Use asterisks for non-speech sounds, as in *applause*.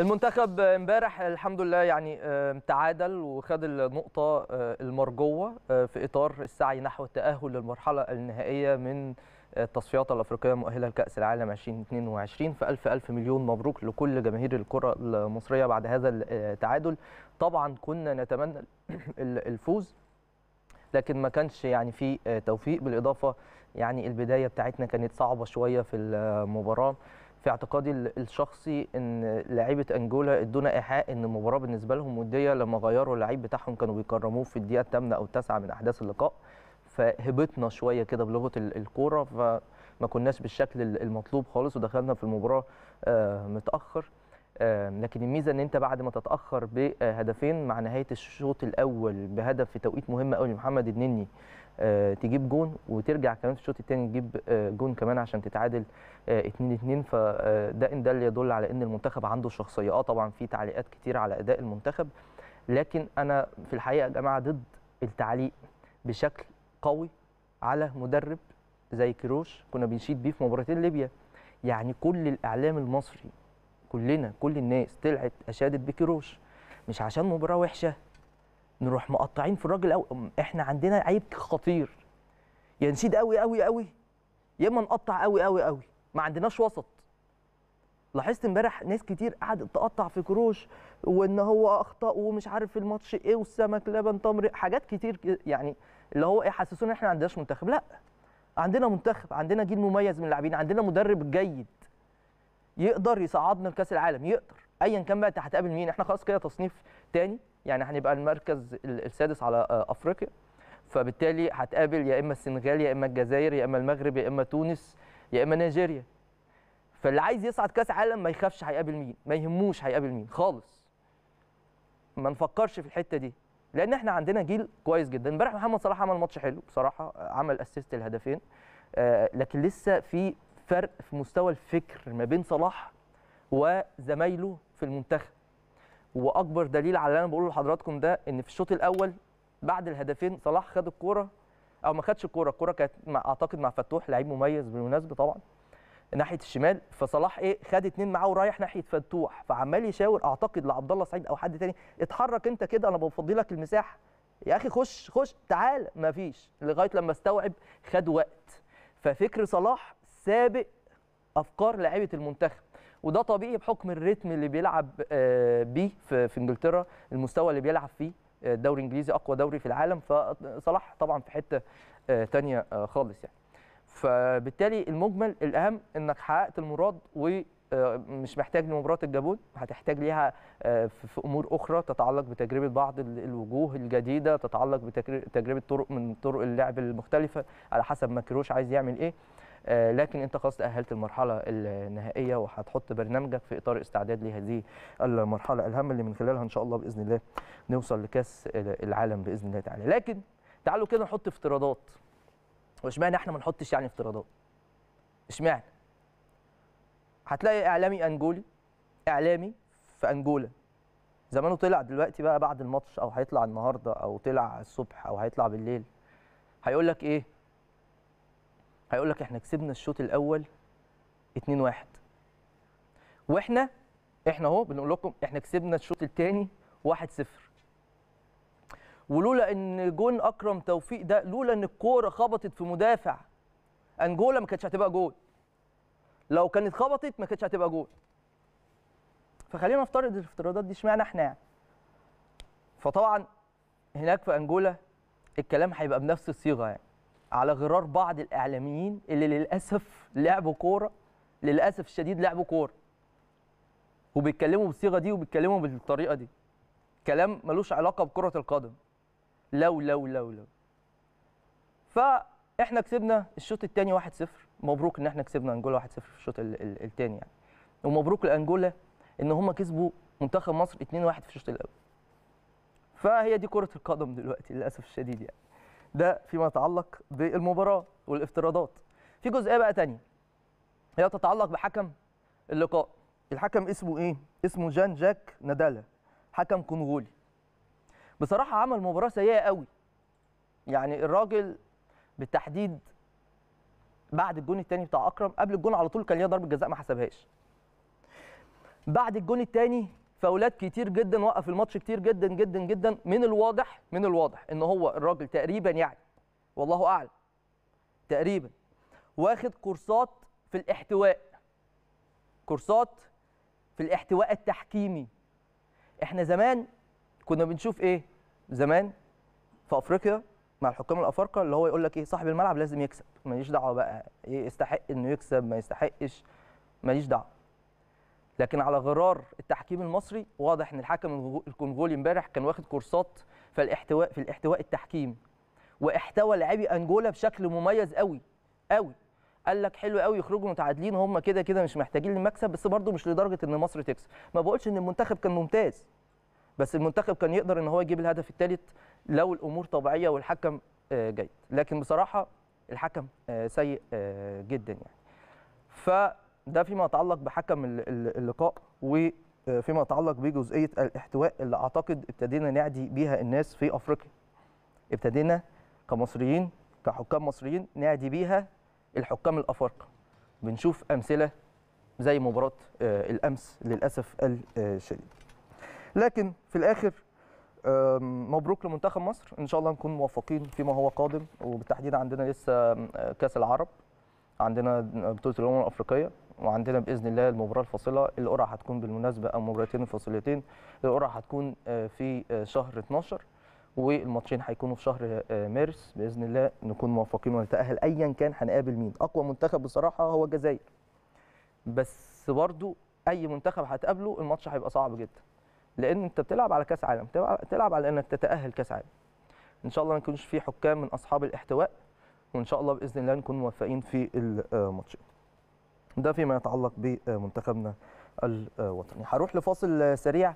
المنتخب امبارح الحمد لله يعني تعادل وخد النقطة آه، المرجوة آه، في إطار السعي نحو التأهل للمرحلة النهائية من آه، التصفيات الأفريقية المؤهله لكأس العالم 2022 فألف ألف مليون مبروك لكل جماهير الكرة المصرية بعد هذا التعادل طبعا كنا نتمنى *coughs* الفوز لكن ما كانش يعني في توفيق بالإضافة يعني البداية بتاعتنا كانت صعبة شوية في المباراة في اعتقادي الشخصي ان لعيبه انجولا ادونا ايحاء ان المباراه بالنسبه لهم وديه لما غيروا اللعيب بتاعهم كانوا بيكرموه في الدقيقه الثامنه او التاسعه من احداث اللقاء فهبطنا شويه كده بلغه الكوره فما كناش بالشكل المطلوب خالص ودخلنا في المباراه آه، متاخر لكن الميزه ان انت بعد ما تتاخر بهدفين مع نهايه الشوط الاول بهدف في توقيت مهم قوي لمحمد النني آه، تجيب جون وترجع كمان في الشوط الثاني تجيب آه، جون كمان عشان تتعادل 2 2 فده ان ده اللي يدل على ان المنتخب عنده شخصيه اه طبعا في تعليقات كتير على اداء المنتخب لكن انا في الحقيقه يا جماعه ضد التعليق بشكل قوي على مدرب زي كيروش كنا بنشيد بيه في مباراتين ليبيا يعني كل الاعلام المصري كلنا كل الناس طلعت اشادت بكيروش مش عشان مباراه وحشه نروح مقطعين في الراجل أو احنا عندنا عيب خطير يا نشيد قوي قوي قوي يا اما نقطع قوي قوي قوي ما عندناش وسط لاحظت امبارح ناس كتير قعدت تقطع في كروش وان هو اخطا ومش عارف الماتش ايه والسمك لبن تمر حاجات كتير يعني اللي هو ايه حسسونا احنا ما عندناش منتخب لا عندنا منتخب عندنا جيل مميز من اللاعبين عندنا مدرب جيد يقدر يصعدنا لكاس العالم يقدر ايا كان بقى انت هتقابل مين احنا خلاص كده تصنيف تاني يعني هنبقى المركز السادس على آه، افريقيا فبالتالي هتقابل يا اما السنغال يا اما الجزائر يا اما المغرب يا اما تونس يا اما نيجيريا فاللي عايز يصعد كاس عالم ما يخافش هيقابل مين ما يهموش هيقابل مين خالص ما نفكرش في الحته دي لان احنا عندنا جيل كويس جدا امبارح محمد صلاح عمل ماتش حلو بصراحه عمل اسيست الهدفين آه، لكن لسه في فرق في مستوى الفكر ما بين صلاح وزمايله في المنتخب واكبر دليل على اللي انا بقوله لحضراتكم ده ان في الشوط الاول بعد الهدفين صلاح خد الكوره او ما خدش الكوره الكوره كانت مع اعتقد مع فتوح لعيب مميز بالمناسبه طبعا ناحيه الشمال فصلاح ايه خد اتنين معاه ورايح ناحيه فتوح فعمال يشاور اعتقد لعبد الله سعيد او حد تاني اتحرك انت كده انا بفضي لك المساحه يا اخي خش خش تعال ما فيش لغايه لما استوعب خد وقت ففكر صلاح سابق افكار لاعيبه المنتخب وده طبيعي بحكم الريتم اللي بيلعب آه، بيه في انجلترا المستوى اللي بيلعب فيه آه، الدوري الانجليزي اقوى دوري في العالم فصلاح طبعا في حته آه، تانية خالص يعني فبالتالي المجمل الاهم انك حققت المراد ومش محتاج لمباراه الجابون هتحتاج ليها في امور اخرى تتعلق بتجربه بعض الوجوه الجديده تتعلق بتجربه طرق من طرق اللعب المختلفه على حسب ما كروش عايز يعمل ايه آه، لكن انت خلاص تاهلت المرحله النهائيه وهتحط برنامجك في اطار استعداد لهذه المرحله الهامه اللي من خلالها ان شاء الله باذن الله نوصل لكاس العالم باذن الله تعالى لكن تعالوا كده نحط افتراضات واشمعنى احنا ما نحطش يعني افتراضات اشمعنى هتلاقي اعلامي انجولي اعلامي في انجولا زمانه طلع دلوقتي بقى بعد الماتش او هيطلع النهارده او طلع الصبح او هيطلع بالليل هيقول لك ايه هيقول لك احنا كسبنا الشوط الاول 2 1 واحنا احنا اهو بنقول لكم احنا كسبنا الشوط الثاني 1 0 ولولا ان جون اكرم توفيق ده لولا ان الكوره خبطت في مدافع انجولا ما كانتش هتبقى جول لو كانت خبطت ما كانتش هتبقى جول فخلينا نفترض الافتراضات دي اشمعنى احنا يعني فطبعا هناك في انجولا الكلام هيبقى بنفس الصيغه يعني على غرار بعض الاعلاميين اللي للاسف لعبوا كوره للاسف الشديد لعبوا كوره وبيتكلموا بالصيغه دي وبيتكلموا بالطريقه دي كلام ملوش علاقه بكره القدم لو لو لو لو فاحنا كسبنا الشوط الثاني 1-0 مبروك ان احنا كسبنا انجولا 1-0 في الشوط الثاني يعني ومبروك لانجولا ان هم كسبوا منتخب مصر 2-1 في الشوط الاول فهي دي كره القدم دلوقتي للاسف الشديد يعني ده فيما يتعلق بالمباراه والافتراضات في جزئيه بقى تانية هي تتعلق بحكم اللقاء الحكم اسمه ايه اسمه جان جاك نادالا حكم كونغولي بصراحه عمل مباراه سيئه قوي يعني الراجل بالتحديد بعد الجون الثاني بتاع اكرم قبل الجون على طول كان ليها ضربه جزاء ما حسبهاش بعد الجون الثاني فاولات كتير جدا وقف الماتش كتير جدا جدا جدا من الواضح من الواضح ان هو الراجل تقريبا يعني والله اعلم تقريبا واخد كورسات في الاحتواء كورسات في الاحتواء التحكيمي احنا زمان كنا بنشوف ايه زمان في افريقيا مع الحكام الافارقه اللي هو يقول لك ايه صاحب الملعب لازم يكسب ماليش دعوه بقى ايه يستحق انه يكسب ما يستحقش ماليش دعوه لكن على غرار التحكيم المصري واضح ان الحكم الكونغولي امبارح كان واخد كورسات في الاحتواء في الاحتواء التحكيم واحتوى لاعبي انجولا بشكل مميز قوي قوي قال لك حلو قوي يخرجوا متعادلين هم كده كده مش محتاجين المكسب بس برضه مش لدرجه ان مصر تكسب ما بقولش ان المنتخب كان ممتاز بس المنتخب كان يقدر ان هو يجيب الهدف الثالث لو الامور طبيعيه والحكم آه، جيد لكن بصراحه الحكم آه، سيء آه، جدا يعني ف ده فيما يتعلق بحكم اللقاء وفيما يتعلق بجزئيه الاحتواء اللي اعتقد ابتدينا نعدي بيها الناس في افريقيا. ابتدينا كمصريين كحكام مصريين نعدي بيها الحكام الافارقه. بنشوف امثله زي مباراه آه، الامس للاسف الشديد. لكن في الاخر مبروك لمنتخب مصر ان شاء الله نكون موفقين فيما هو قادم وبالتحديد عندنا لسه كاس العرب عندنا بطوله الامم الافريقيه وعندنا باذن الله المباراه الفاصله القرعه هتكون بالمناسبه او مباراتين الفاصلتين القرعه هتكون آه، في آه، شهر 12 والماتشين هيكونوا في شهر آه، مارس باذن الله نكون موفقين ونتاهل ايا كان هنقابل مين اقوى منتخب بصراحه هو الجزائر بس برضه اي منتخب هتقابله الماتش هيبقى صعب جدا لان انت بتلعب على كاس عالم بتلعب على انك تتاهل كاس عالم ان شاء الله ما يكونش في حكام من اصحاب الاحتواء وان شاء الله باذن الله نكون موفقين في الماتشين ده فيما يتعلق بمنتخبنا الوطني هروح لفاصل سريع